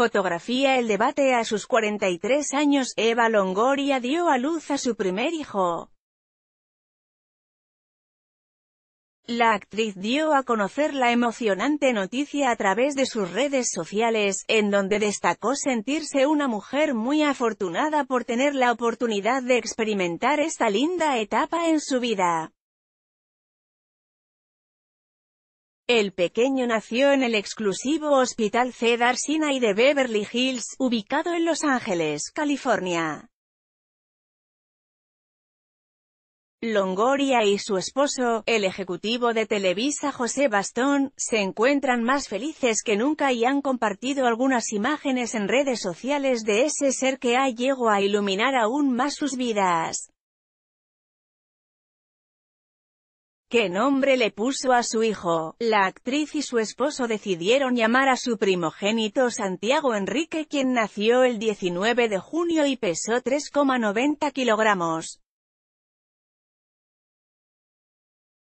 Fotografía El debate a sus 43 años, Eva Longoria dio a luz a su primer hijo. La actriz dio a conocer la emocionante noticia a través de sus redes sociales, en donde destacó sentirse una mujer muy afortunada por tener la oportunidad de experimentar esta linda etapa en su vida. El pequeño nació en el exclusivo Hospital Cedar Sinai de Beverly Hills, ubicado en Los Ángeles, California. Longoria y su esposo, el ejecutivo de Televisa José Bastón, se encuentran más felices que nunca y han compartido algunas imágenes en redes sociales de ese ser que ha llegado a iluminar aún más sus vidas. ¿Qué nombre le puso a su hijo? La actriz y su esposo decidieron llamar a su primogénito Santiago Enrique quien nació el 19 de junio y pesó 3,90 kilogramos.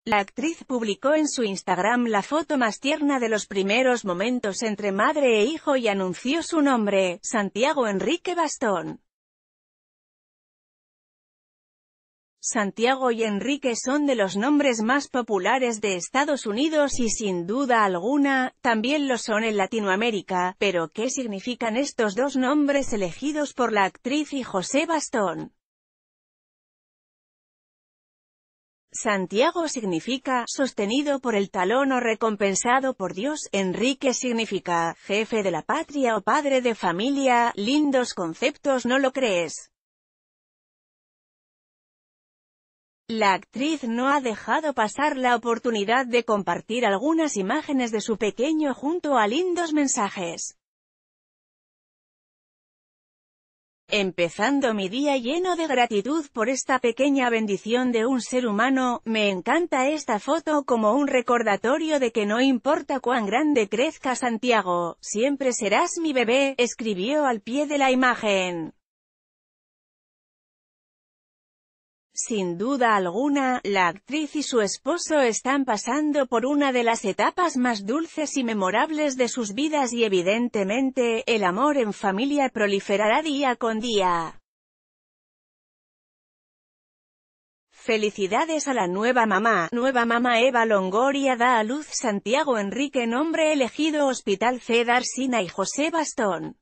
La actriz publicó en su Instagram la foto más tierna de los primeros momentos entre madre e hijo y anunció su nombre, Santiago Enrique Bastón. Santiago y Enrique son de los nombres más populares de Estados Unidos y sin duda alguna, también lo son en Latinoamérica, pero ¿qué significan estos dos nombres elegidos por la actriz y José Bastón? Santiago significa sostenido por el talón o recompensado por Dios, Enrique significa jefe de la patria o padre de familia, lindos conceptos ¿no lo crees? La actriz no ha dejado pasar la oportunidad de compartir algunas imágenes de su pequeño junto a lindos mensajes. Empezando mi día lleno de gratitud por esta pequeña bendición de un ser humano, me encanta esta foto como un recordatorio de que no importa cuán grande crezca Santiago, siempre serás mi bebé, escribió al pie de la imagen. Sin duda alguna, la actriz y su esposo están pasando por una de las etapas más dulces y memorables de sus vidas y evidentemente, el amor en familia proliferará día con día. Felicidades a la nueva mamá, nueva mamá Eva Longoria da a luz Santiago Enrique nombre elegido Hospital Cedar Sina y José Bastón.